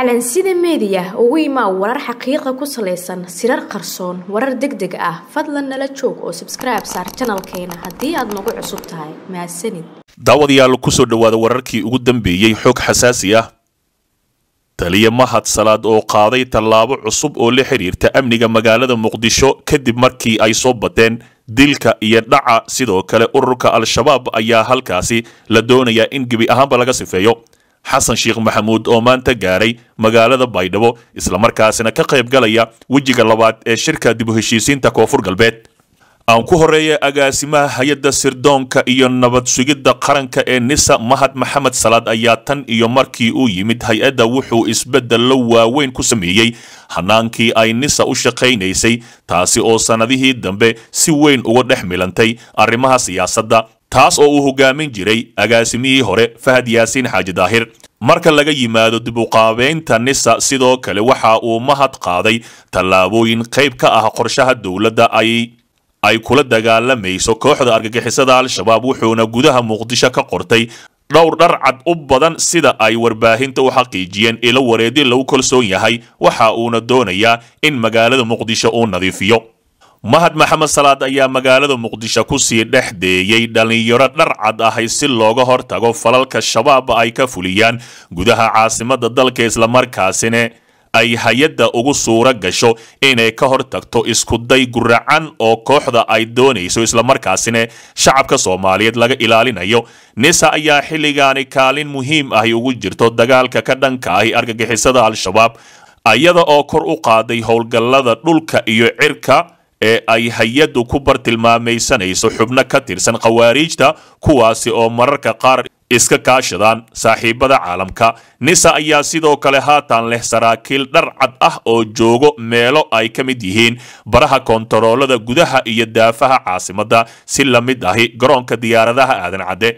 calansida meediya ugu imaa warar xaqiiqa ku salaysan sirar qarsoon warar deg deg ah fadlan nala joog oo sabskribe saar janalkeena haddii aad nagu cusub tahay mahadsanid daawadayaal kusoo dhawaada wararkii ugu dambeeyey xoog xasaasi ah taliya mahad salaad oo qaaday tallaabo cusub oo la xiriirta amniga magaalada muqdisho kadib markii ay soo bateen dilka iyo dhaca sidoo kale ururka al-shabaab ayaa halkaasi la doonayaa in gebi ahaanba laga sifeeyo xasan sheekh maxamuud oo maanta gaaray magaalada baydhabo islamarkaasina ka qayb galaya wejiga labaad ee shirka dib u heshiisiinta koonfur galbeed aan ku horeeya agaasimaha hay-adda sirdoonka iyo nabad sugidda qaranka ee nisa mahad maxamed salaad ayaa tan iyo markii uu yimid hay-adda wuxuu isbeddello waaweyn ku sameeyey hanaankii ay nisa u shaqaynaysay taasi oo sannadihii dambe si weyn uga dhex milantay arrimaha siyaasadda taas oo uu hogaamin jiray agaasimihii hore fahad yaasiin xaaji daahir marka laga yimaado dibuqaabeynta nisa sidoo kale waxa uu mahad qaaday tallaabooyin qayb ka ah qorshaha dowladda ay ay kula dagaalamayso kooxda argagixisada al-shabaab wuxuuna gudaha muqdisho ka qortay dhowr dhar cad u badan sida ay warbaahinta u xaqiijiyeen ilo wareedi lagu kalsoon yahay waxa uuna doonayaa in magaalada muqdisho uu nadiifiyo mahad maxamed salaad ayaa magaalada muqdisho kusii dhex deeyey dhallinyaro dharcad ahay si looga hortago falalka shabaab ay ka fuliyaan gudaha caasimada dalka islamarkaasina ay hay-adda ugu suura gasho inay ka hortagto iskuday guracan oo kooxda ay doonayso islamarkaasina shacabka soomaaliyeed laga ilaalinayo nisa ayaa xilligaani kaalin muhiim ahi ugu jirto dagaalka ka dhanka ahi argagixisada al-shabaab iyada oo kor u qaaday howlgallada dhulka iyo cirka ee ay hay-addu ku bartilmaamaysanayso xubno ka tirsan khawaariijta kuwaasi oo mararka qaar iska kaashadaan saaxiibada caalamka nisa ayaa sidoo kale haatan leh saraakiil dhar cad ah oo joogo meelo ay ka mid yihiin baraha koontaroolada gudaha iyo daafaha caasimadda si la mid ahi garoonka diyaaradaha aadan cadde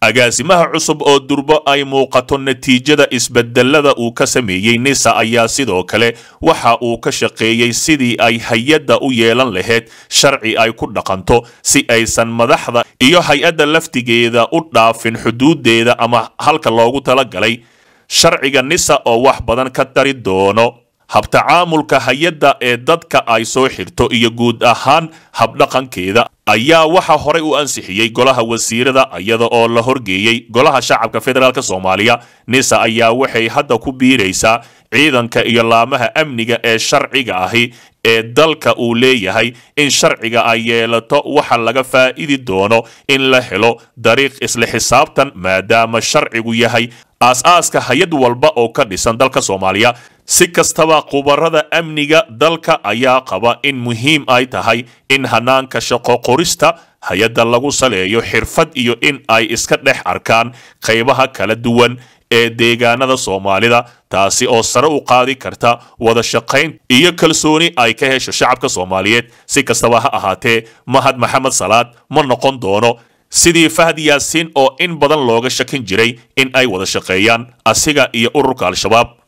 agaasimaha cusub oo durbo ay muuqato natiijada isbedelada uu ka sameeyey nisa ayaa sidoo kale waxa uu ka shaqeeyey sidii ay hay-adda u yeelan lahayd sharci ay ku dhaqanto si aysan madaxda iyo hay-adda laftigeeda u dhaafin xuduudeeda ama halka loogu talagalay sharciga nisa oo wax badan ka tari doono habtacaamulka hay-adda ee dadka ay soo xirto iyo guud ahaan habdhaqankeeda ayaa waxa horey u ansixiyey golaha wasiirada iyada oo la horgeeyey golaha shacabka federaalk soomaaliya nisa ayaa waxay hadda ku biiraysaa ciidanka iyo laamaha amniga ee sharciga ahi ee dalka uu leeyahay in sharciga ay yeelato waxa laga faa'idi doono in la helo dariiq isla xisaabtan maadaama sharcigu yahay aas-aaska hay-ad walba oo ka dhisan dalka soomaaliya si kastaba khubarada amniga dalka ayaa qaba in muhiim ay tahay in hanaanka shaqo qorista hay-adda lagu saleeyo xirfad iyo in ay iska dhex arkaan qaybaha kala duwan ee deegaanada soomaalida taasi oo sare u qaadi karta wada shaqayn iyo kalsooni ay ka hesho shacabka soomaaliyeed si kastaba ha ahaatee mahad maxamed salaad ma noqon doono sidii fahad yaasiin oo in badan looga shakin jiray in ay wada shaqeeyaan asiga iyo ururka al-shabaab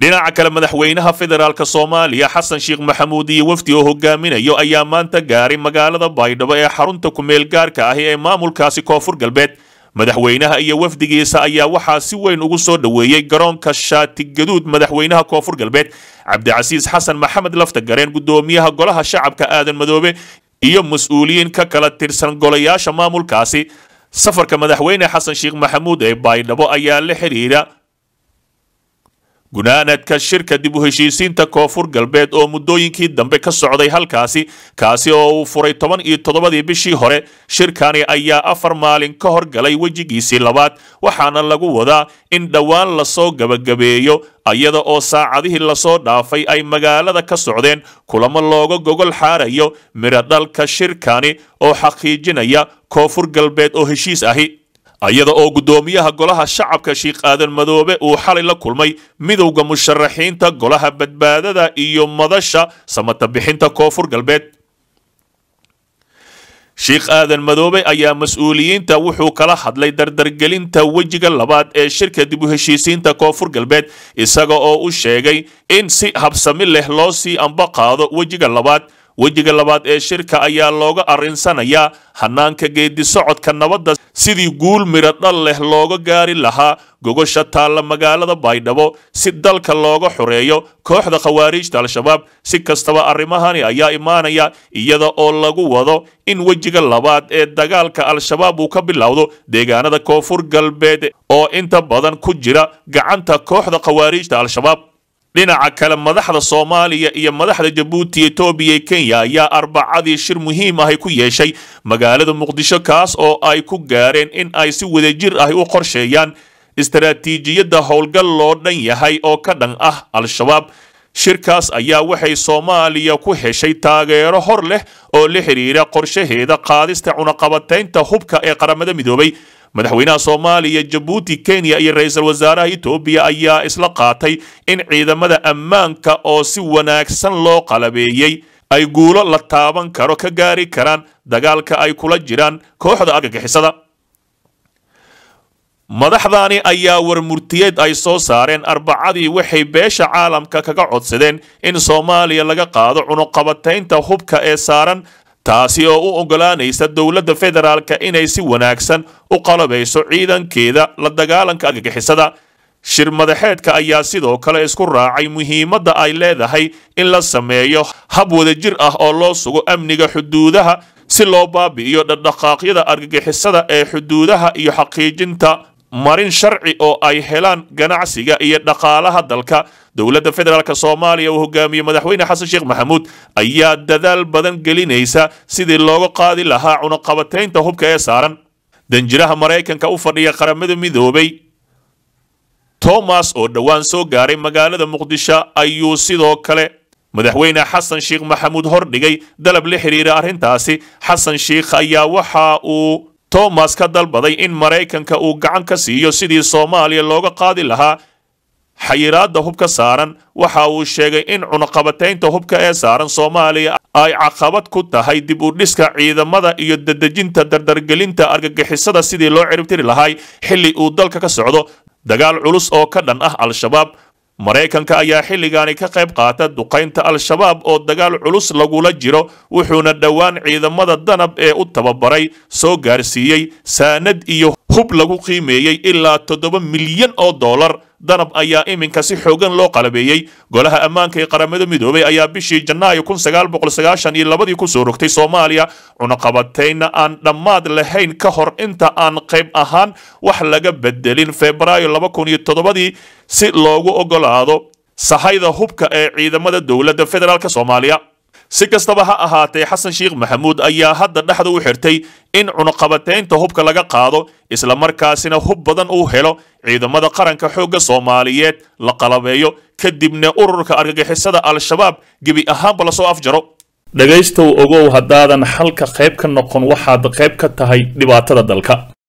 dhinaca kale madaxweynaha federaalka soomaaliya xasan sheekh maxamuud iyo wafdi oo hogaaminayo ayaa maanta gaaray magaalada baydhabo ee xarunta kumeel gaarka ahi ee maamulkaasi koonfur galbeed madaxweynaha iyo wafdigiisa ayaa waxaa si weyn ugu soo dhoweeyey garoonka shaatigaduud madaxweynaha koonfur galbeed cabdicasiis xasan maxamed lafta gareen gudoomiyaha golaha shacabka aadan madoobe iyo mas-uuliyiin ka kala tirsan golayaasha maamulkaasi safarka madaxweyne xasan sheekh maxamuud ee baydhabo ayaa la xidhiira gunaanadka shirka dib u heshiisiinta koonfur galbeed oo muddooyinkii dambe ka socday halkaasi kaasi oo uu furay toban iyo toddobadii bishii hore shirkani ayaa afar maalin ka hor galay wejigiisii labaad waxaana lagu wadaa in dhowaan lasoo gabagabeeyo ayada oo saacadihii lasoo dhaafay ay magaalada ka socdeen kulamo looga gogol xaarayo miradhalka shirkani oo xaqiijinaya koonfur galbeed oo heshiis ahi ayada oo guddoomiyaha golaha shacabka sheikh aadan madoobe uu xalay la kulmay midowda musharaxiinta golaha badbaadada iyo madasha samatabixinta koonfur galbeed sheikh aadan madoobe ayaa mas-uuliyiinta wuxuu kala hadlay dardargelinta wejiga labaad ee shirka dib u heshiisiinta koonfur galbeed isaga oo u sheegay in si habsami leh loo sii qaado wejiga labaad wejiga labaad ee shirka ayaa looga arinsanayaa hanaanka geedisocodka nabadda sidii guul miradhal leh looga gaari lahaa gogosha taalla magaalada baydhabo si dalka looga xoreeyo kooxda khawaariijta al-shabaab si kastaba arrimahani ayaa imaanaya iyada oo lagu wado in wejiga labaad ee dagaalka al-shabaab uu ka bilowdo deegaanada koonfur galbeed oo inta badan ku jira gacanta kooxda khawaariijta al-shabaab dhinaca kale madaxda soomaaliya iyo madaxda jabuuti etoobiya kenya ayaa arbacadii shir muhiim ahay ku yeeshay magaalada muqdisho kaas oo ay ku gaareen in ay si wadajir ah u qorsheeyaan istaraatiijiyadda howlgal loo dhan yahay oo ka dhan ah al-shabaab shirkaas ayaa waxay soomaaliya ku heshay taageero hor leh oo la xidhiira qorshaheeda qaadista cunaqabateynta hubka ee qaramada midoobay madaxweynaha soomaaliya jabuuti kenya iyo ra-iisul wasaaraha etoobiya ayaa isla qaatay in ciidamada ammaanka oo si wanaagsan loo qalabeeyey ay guulo la taaban karo ka gaari karaan dagaalka ay kula jiraan kooxda argagixisada madaxdani ayaa warmurtiyeed ay soo saareen arbacadii waxay beesha caalamka kaga codsadeen in soomaaliya laga qaado cunuqabataynta hubka ee saaran taasi oo u ogolaanaysa dowladda federaalk inay si wanaagsan u qalabayso ciidankeeda la dagaalanka argagixisada shir madaxeedka ayaa sidoo kale isku raacay muhiimadda ay leedahay in la sameeyo hab wadajir ah oo loo sugo amniga xuduudaha si loo baabi'iyo dhaqdhaqaaqyada argagixisada ee xuduudaha iyo xaqiijinta marin sharci oo ay helaan ganacsiga iyo dhaqaalaha dalka dowladda federaalk soomaaliya uu hogaamiye madaxweyne xasan sheekh maxamuud ayaa dadaal badan gelinaysa sidii looga qaadi lahaa cunaqabateynta hubka ee saaran danjiraha maraykanka u fadhiya qaramada midoobay tomas oo dhowaan soo gaaray magaalada muqdisho ayuu sidoo kale madaxweyne xasan sheekh maxamuud hordhigay dalab la xidhiira arrintaasi xasan sheekh ayaa waxa uu tomas ka dalbaday in maraykanka uu gacan ka siiyo sidii soomaaliya looga qaadi lahaa xayiraada hubka saaran waxa uu sheegay in cunaqabataynta hubka ee saaran soomaaliya ay caqabad ku tahay dib u dhiska ciidamada iyo dadejinta dardargelinta argagixisada sidii loo ciribtiri lahay xilli uu dalka ka socdo dagaal culus oo ka dhan ah al-shabaab maraykanka ayaa xilligaani ka qayb qaata duqaynta al-shabaab oo dagaal culus lagula jiro wuxuuna dhowaan ciidamada danab ee u tababaray soo gaarsiiyey saanad iyo hub lagu qiimeeyey ilaa toddoba milyan oo dollar danab ayaa iminka si xoogan loo qalabeeyey golaha ammaanka ee qaramada midoobay ayaa bishii janaayo kunsagaalboqolsagaashaniyolabadii kusoo rogtay soomaaliya cunaqabatayna aan dhammaad lahayn ka hor inta aan qayb ahaan wax laga bedelin febraayo laba kun iyo toddobadii si loogu ogolaado sahayda hubka ee ciidamada dowladda federaalk soomaaliya si kastaba ha ahaatee xasan sheikh maxamuud ayaa hadda dhexda u xirtay in cunuqabateynta hubka laga qaado isla markaasina hub badan uu helo ciidamada qaranka xoogga soomaaliyeed la qalabeeyo kadibna ururka argagixisada al-shabaab gebi ahaanba lasoo afjaro dhegaystow ogow haddaadan xalka qayb ka noqon waxaad qayb ka tahay dhibaatada dalka